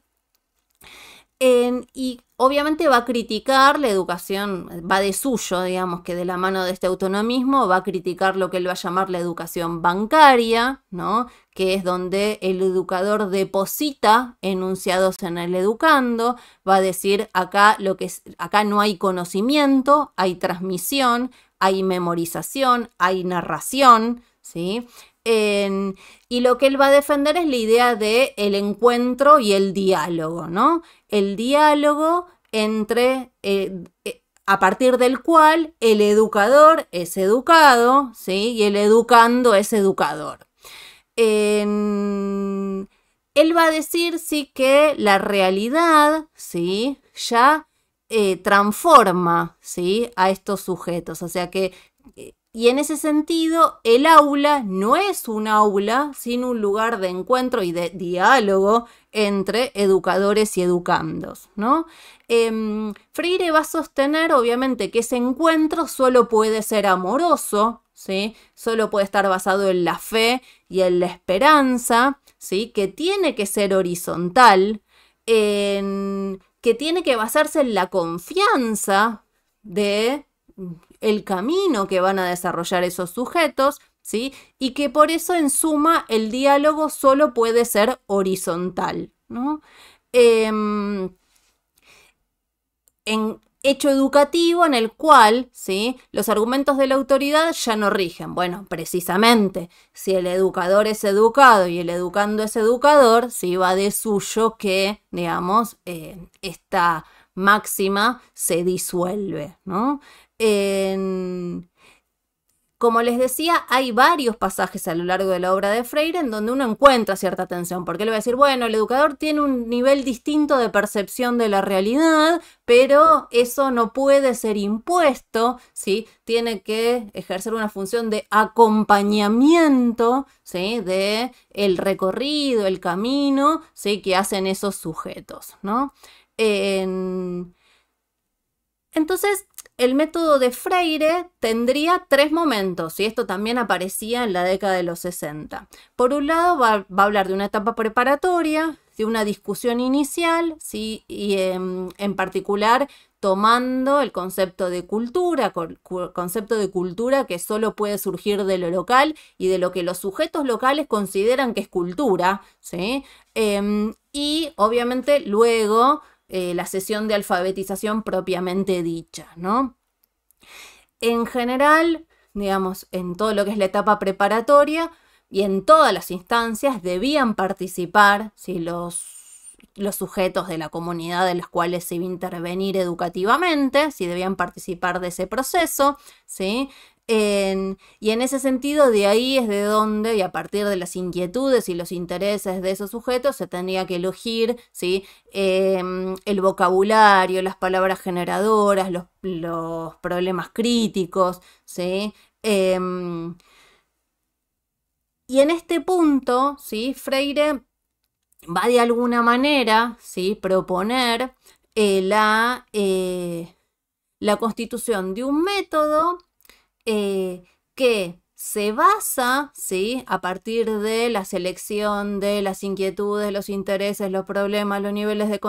y obviamente va a criticar la educación, va de suyo, digamos que de la mano de este autonomismo, va a criticar lo que él va a llamar la educación bancaria, ¿no? que es donde el educador deposita enunciados en el educando, va a decir acá lo que acá no hay conocimiento, hay transmisión, hay memorización, hay narración, ¿sí? y lo que él va a defender es la idea de el encuentro y el diálogo, ¿no? El diálogo entre eh, eh, a partir del cual el educador es educado, ¿sí? Y el educando es educador. él va a decir sí que la realidad, ¿sí? Ya eh, transforma ¿sí? a estos sujetos. O sea que, eh, y en ese sentido, el aula no es un aula sino un lugar de encuentro y de diálogo entre educadores y educandos. ¿no? Em, Freire va a sostener, obviamente, que ese encuentro solo puede ser amoroso, ¿sí? solo puede estar basado en la fe y en la esperanza, ¿sí? que tiene que ser horizontal. En que tiene que basarse en la confianza de mm, el camino que van a desarrollar esos sujetos, ¿sí? Y que por eso en suma el diálogo solo puede ser horizontal, ¿no? Em, en, hecho educativo en el cual ¿sí? los argumentos de la autoridad ya no rigen. Bueno, precisamente, si el educador es educado y el educando es educador, va de suyo que, digamos, eh, esta máxima se disuelve. ¿no? Como les decía, hay varios pasajes a lo largo de la obra de Freire en donde uno encuentra cierta tensión, porque le va a decir, bueno, el educador tiene un nivel distinto de percepción de la realidad, pero eso no puede ser impuesto, ¿sí? Tiene que ejercer una función de acompañamiento, ¿sí? De el recorrido, el camino, ¿sí? Que hacen esos sujetos, ¿no? Entonces, el método de Freire tendría tres momentos, y esto también aparecía en la década de los 60. Por un lado, va, a hablar de una etapa preparatoria, de una discusión inicial, ¿sí? y em, en particular tomando el concepto de cultura, concepto de cultura que solo puede surgir de lo local y de lo que los sujetos locales consideran que es cultura, ¿sí? Em, y obviamente luego eh, la sesión de alfabetización propiamente dicha, ¿no? En general, digamos, en todo lo que es la etapa preparatoria y en todas las instancias debían participar si los, los sujetos de la comunidad de las cuales se iba a intervenir educativamente, si debían participar de ese proceso, ¿sí? y en ese sentido, de ahí es de donde, y a partir de las inquietudes y los intereses de esos sujetos, se tendría que elegir ¿sí? Em, el vocabulario, las palabras generadoras, los, problemas críticos. ¿sí? Em, y en este punto, ¿sí? Freire va de alguna manera ¿sí? proponer eh, eh, la constitución de un método eh, que se basa, ¿sí? A partir de la selección de las inquietudes, los intereses, los problemas, los niveles de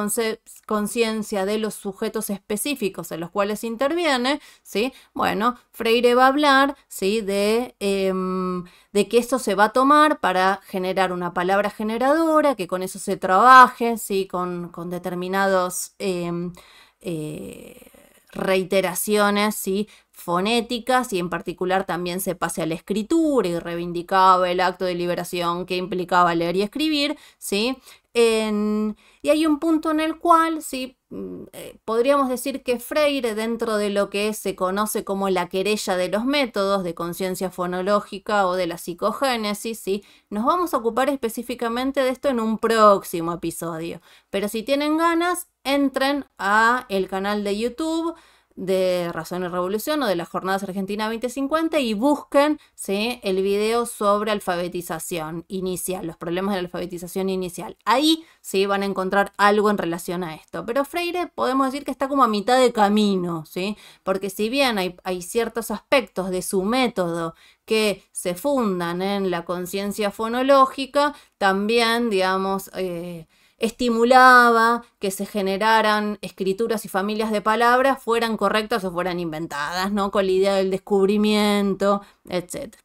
conciencia de los sujetos específicos en los cuales interviene, ¿sí? Bueno, Freire va a hablar, ¿sí? De, em, de que esto se va a tomar para generar una palabra generadora, que con eso se trabaje, ¿sí? Con, con determinados... Em, eh, reiteraciones, ¿sí? fonéticas y en particular también se pase a la escritura y reivindicaba el acto de liberación que implicaba leer y escribir, ¿sí? y hay un punto en el cual, ¿sí? Mm, eh, podríamos decir que Freire, dentro de lo que se conoce como la querella de los métodos de conciencia fonológica o de la psicogénesis, ¿sí? nos vamos a ocupar específicamente de esto en un próximo episodio. Pero si tienen ganas, entren a el canal de YouTube de Razón y Revolución o de las Jornadas Argentina 2050 y busquen el video sobre alfabetización inicial, los problemas de la alfabetización inicial. Ahí ¿sí? van a encontrar algo en relación a esto. Pero Freire podemos decir que está como a mitad de camino, ¿sí? porque si bien hay, ciertos aspectos de su método que se fundan en la conciencia fonológica, también, digamos, eh, estimulaba que se generaran escrituras y familias de palabras, fueran correctas o fueran inventadas, ¿no? Con la idea del descubrimiento, etcétera,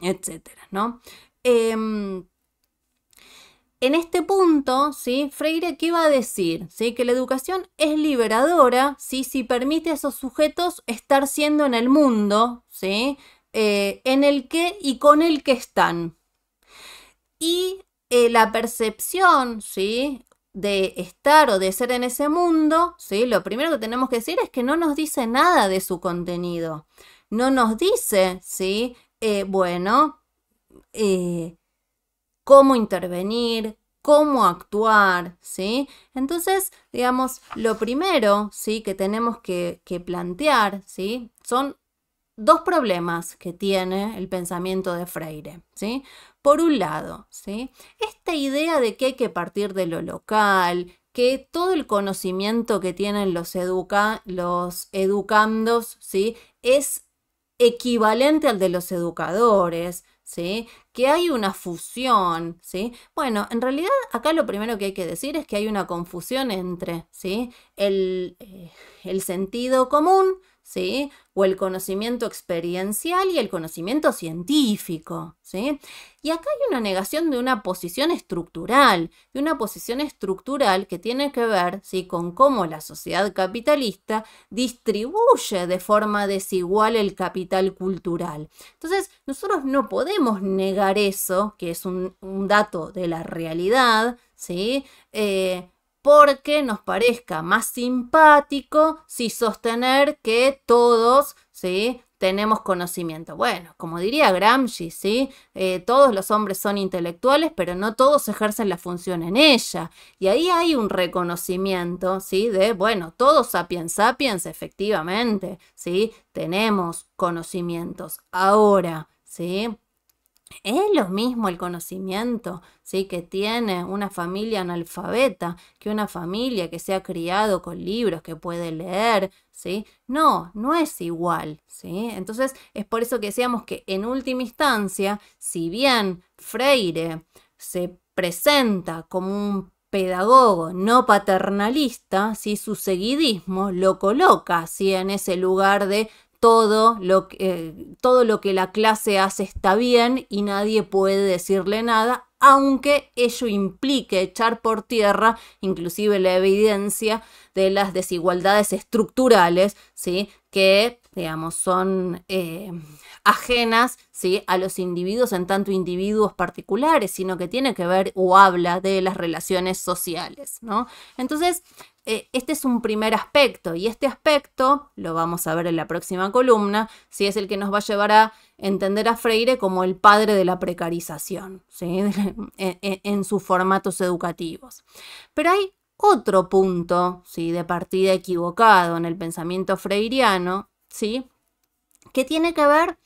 etcétera, ¿no? Em, en este punto, ¿sí? Freire, ¿qué iba a decir? ¿Sí? Que la educación es liberadora, ¿sí? Si permite a esos sujetos estar siendo en el mundo, ¿sí? Eh, en el que y con el que están. Y eh, la percepción, ¿sí? de estar o de ser en ese mundo, ¿sí? lo primero que tenemos que decir es que no nos dice nada de su contenido. No nos dice, ¿sí? Eh, bueno, eh, cómo intervenir, cómo actuar, ¿sí? Entonces, digamos, lo primero, ¿sí? Que tenemos que, que plantear, ¿sí? Son dos problemas que tiene el pensamiento de Freire, ¿sí? Por un lado, ¿sí? esta idea de que hay que partir de lo local, que todo el conocimiento que tienen los, educa los educandos ¿sí? es equivalente al de los educadores, ¿sí? que hay una fusión. ¿sí? Bueno, en realidad acá lo primero que hay que decir es que hay una confusión entre ¿sí? el, eh, el sentido común, ¿sí? O el conocimiento experiencial y el conocimiento científico, ¿sí? Y acá hay una negación de una posición estructural, de una posición estructural que tiene que ver, ¿sí? Con cómo la sociedad capitalista distribuye de forma desigual el capital cultural. Entonces, nosotros no podemos negar eso, que es un, dato de la realidad, ¿sí? Eh, porque nos parezca más simpático si sostener que todos, ¿sí? Tenemos conocimiento. Bueno, como diría Gramsci, ¿sí? Eh, todos los hombres son intelectuales, pero no todos ejercen la función en ella. Y ahí hay un reconocimiento, ¿sí? De, bueno, todos sapiens sapiens, efectivamente, ¿sí? Tenemos conocimientos. Ahora, ¿sí? Es lo mismo el conocimiento ¿sí? que tiene una familia analfabeta que una familia que se ha criado con libros, que puede leer, ¿sí? No, no es igual, ¿sí? Entonces es por eso que decíamos que en última instancia, si bien Freire se presenta como un pedagogo no paternalista, si su seguidismo lo coloca en ese lugar de todo lo, que, eh, todo lo que la clase hace está bien y nadie puede decirle nada, aunque ello implique echar por tierra inclusive la evidencia de las desigualdades estructurales, ¿sí? que digamos, son eh, ajenas a los individuos en tanto individuos particulares, sino que tiene que ver o habla de las relaciones sociales. ¿no? Entonces, eh, este es un primer aspecto y este aspecto, lo vamos a ver en la próxima columna, si es el que nos va a llevar a entender a Freire como el padre de la precarización [LAUGHS] en, sus formatos educativos. Pero hay otro punto ¿sí? de partida equivocado en el pensamiento freiriano, ¿sí? que tiene que ver,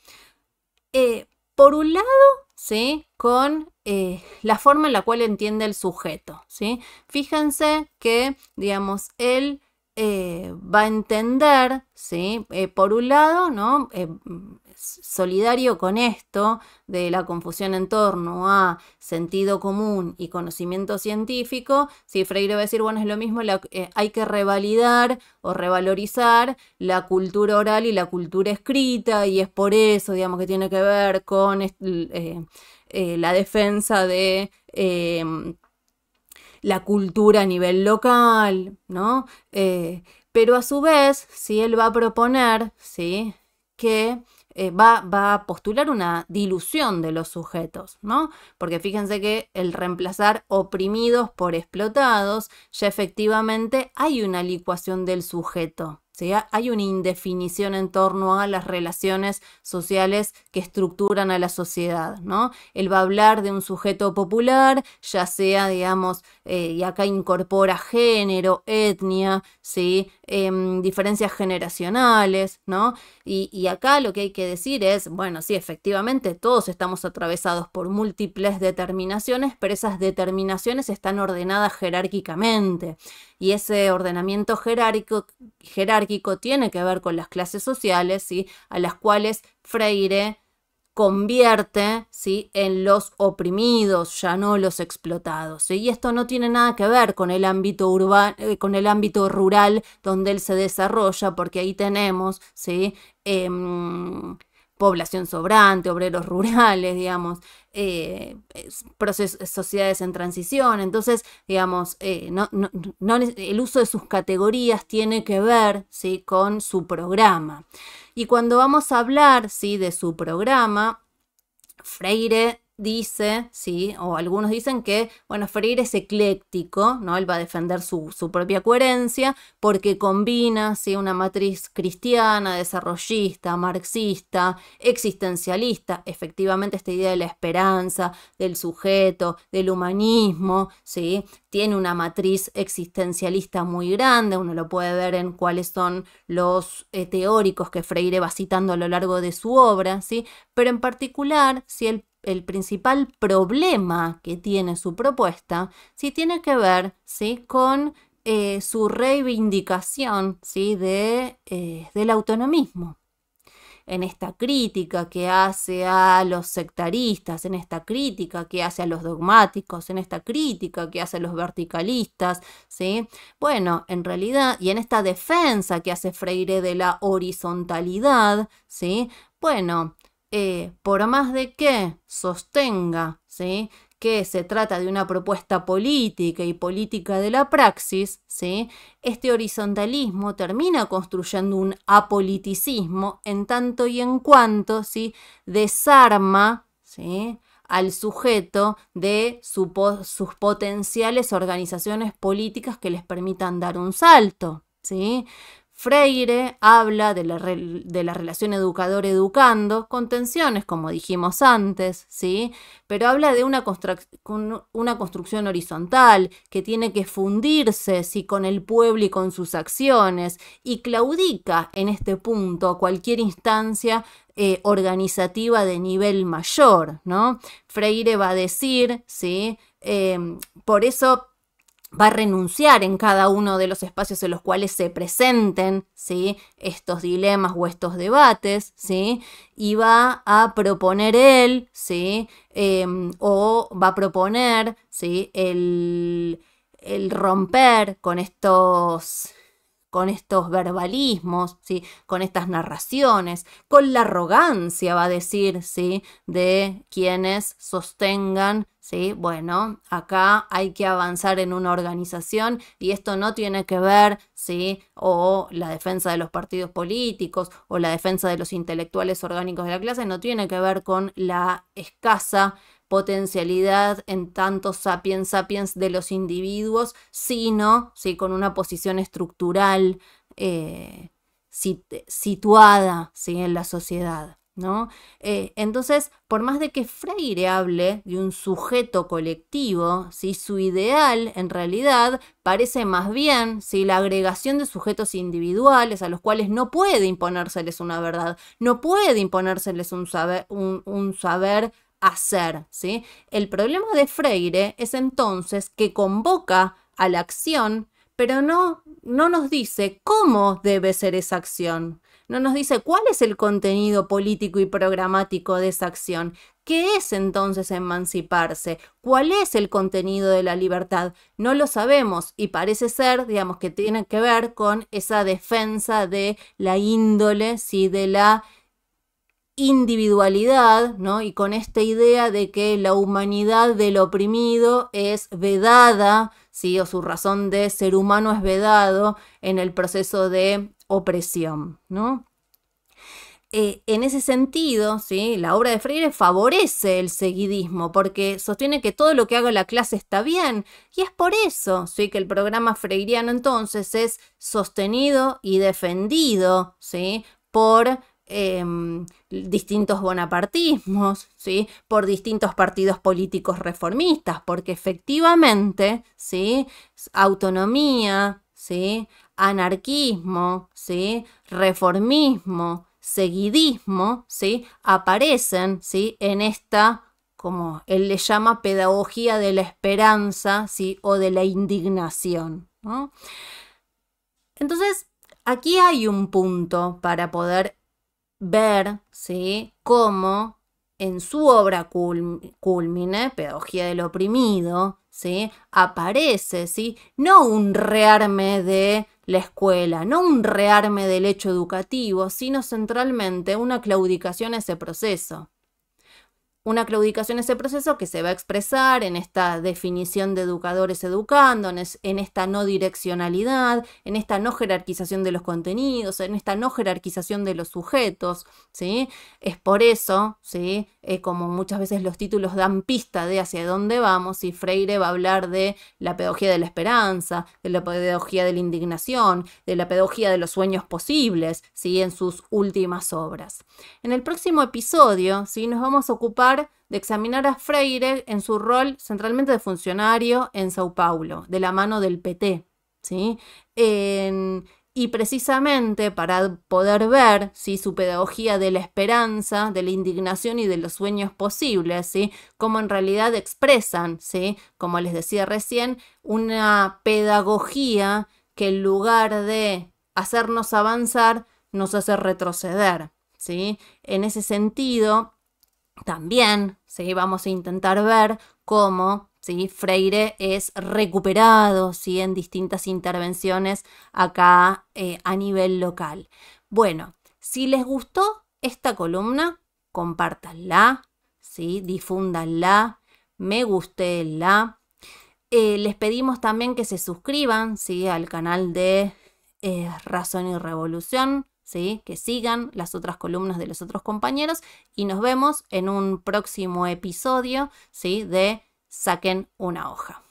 eh, por un lado, ¿sí? con eh, la forma en la cual entiende el sujeto. ¿sí? Fíjense que, digamos, él eh, va a entender, ¿sí? Eh, por un lado, ¿no? solidario con esto de la confusión en torno a sentido común y conocimiento científico, si Freire va a decir, bueno, es lo mismo, hay que revalidar o revalorizar la cultura oral y la cultura escrita, y es por eso, digamos, que tiene que ver con eh, la defensa de em, la cultura a nivel local, ¿no? Eh, pero a su vez, si él va a proponer, ¿sí? Que eh, va, a postular una dilución de los sujetos, ¿no? Porque fíjense que el reemplazar oprimidos por explotados, ya efectivamente hay una licuación del sujeto, sea, Hay una indefinición en torno a las relaciones sociales que estructuran a la sociedad, ¿no? Él va a hablar de un sujeto popular, ya sea, digamos, eh, y acá incorpora género, etnia, Em, diferencias generacionales, ¿no? Y, acá lo que hay que decir es, bueno, sí, efectivamente todos estamos atravesados por múltiples determinaciones, pero esas determinaciones están ordenadas jerárquicamente. Y ese ordenamiento jerárquico, jerárquico tiene que ver con las clases sociales, ¿sí? A las cuales Freire convierte ¿sí? en los oprimidos, ya no los explotados. Y esto no tiene nada que ver con el, ámbito urbano, eh, con el ámbito rural donde él se desarrolla, porque ahí tenemos ¿sí? Em, población sobrante, obreros rurales, digamos, eh, sociedades en transición. Entonces, digamos, eh, el uso de sus categorías tiene que ver ¿sí? con su programa. Y cuando vamos a hablar ¿sí? de su programa, Freire dice, ¿sí? o algunos dicen que, bueno, Freire es ecléctico, ¿no? Él va a defender su, propia coherencia porque combina, ¿sí? Una matriz cristiana, desarrollista, marxista, existencialista, efectivamente esta idea de la esperanza, del sujeto, del humanismo, ¿sí? Tiene una matriz existencialista muy grande, uno lo puede ver en cuáles son los eh, teóricos que Freire va citando a lo largo de su obra, ¿sí? Pero en particular, si el el principal problema que tiene su propuesta, si tiene que ver ¿sí? con eh, su reivindicación ¿sí? de, eh, del autonomismo. En esta crítica que hace a los sectaristas, en esta crítica que hace a los dogmáticos, en esta crítica que hace a los verticalistas, ¿sí? Bueno, en realidad, y en esta defensa que hace Freire de la horizontalidad, ¿sí? Bueno, eh, por más de que sostenga que se trata de una propuesta política y política de la praxis, este horizontalismo termina construyendo un apoliticismo en tanto y en cuanto desarma al sujeto de sus potenciales organizaciones políticas que les permitan dar un salto. ¿sí? Freire habla de la, relación educador-educando, con tensiones, como dijimos antes, ¿sí? pero habla de una, construcción horizontal que tiene que fundirse ¿sí? con el pueblo y con sus acciones, y claudica en este punto cualquier instancia eh, organizativa de nivel mayor. ¿no? Freire va a decir, ¿sí? Eh, por eso va a renunciar en cada uno de los espacios en los cuales se presenten ¿sí? estos dilemas o estos debates, ¿sí? y va a proponer él, ¿sí? Em, o va a proponer ¿sí? el romper con estos con estos verbalismos, ¿sí? con estas narraciones, con la arrogancia, va a decir, ¿sí? de quienes sostengan, ¿sí? bueno, acá hay que avanzar en una organización y esto no tiene que ver, ¿sí? o la defensa de los partidos políticos o la defensa de los intelectuales orgánicos de la clase, no tiene que ver con la escasa potencialidad en tanto sapiens sapiens de los individuos, sino ¿sí? con una posición estructural eh, situada en la sociedad. ¿no? Eh, entonces, por más de que Freire hable de un sujeto colectivo, si su ideal en realidad parece más bien si la agregación de sujetos individuales a los cuales no puede imponérseles una verdad, no puede imponérseles un saber, un, un saber hacer, ¿sí? El problema de Freire es entonces que convoca a la acción, pero no, no nos dice cómo debe ser esa acción. No nos dice cuál es el contenido político y programático de esa acción. ¿Qué es entonces emanciparse? ¿Cuál es el contenido de la libertad? No lo sabemos y parece ser, digamos, que tiene que ver con esa defensa de la índole, ¿sí? de la individualidad, ¿no? Y con esta idea de que la humanidad del oprimido es vedada, ¿sí? O su razón de ser humano es vedado en el proceso de opresión, ¿no? Eh, en ese sentido, ¿sí? la obra de Freire favorece el seguidismo porque sostiene que todo lo que haga la clase está bien y es por eso ¿sí? que el programa freiriano entonces es sostenido y defendido ¿sí? por Em, distintos bonapartismos, ¿sí? por distintos partidos políticos reformistas, porque efectivamente ¿sí? autonomía, ¿sí? anarquismo, ¿sí? reformismo, seguidismo, ¿sí? aparecen ¿sí? en esta como él le llama pedagogía de la esperanza ¿sí? o de la indignación. Entonces, aquí hay un punto para poder ver cómo en su obra culmine, Pedagogía del Oprimido, aparece ¿sí? no un rearme de la escuela, no un rearme del hecho educativo, sino centralmente una claudicación a ese proceso. Una claudicación en ese proceso que se va a expresar en esta definición de educadores educando, en esta no direccionalidad, en esta no jerarquización de los contenidos, en esta no jerarquización de los sujetos. ¿sí? Es por eso, ¿sí? Eh, como muchas veces los títulos dan pista de hacia dónde vamos, y Freire va a hablar de la pedagogía de la esperanza, de la pedagogía de la indignación, de la pedagogía de los sueños posibles ¿sí? en sus últimas obras. En el próximo episodio ¿sí? nos vamos a ocupar de examinar a Freire en su rol centralmente de funcionario en Sao Paulo, de la mano del PT. ¿sí? y precisamente para poder ver si su pedagogía de la esperanza, de la indignación y de los sueños posibles, ¿sí? cómo en realidad expresan, ¿sí? como les decía recién, una pedagogía que en lugar de hacernos avanzar, nos hace retroceder. ¿sí? En ese sentido, también Vamos a intentar ver cómo si Freire es recuperado si en distintas intervenciones acá eh, a nivel local. Bueno, si les gustó esta columna, compártanla, difúndanla, me gustéla. Eh, les pedimos también que se suscriban al canal de eh, Razón y Revolución que sigan las otras columnas de los otros compañeros y nos vemos en un próximo episodio ¿sí? de Saquen una hoja.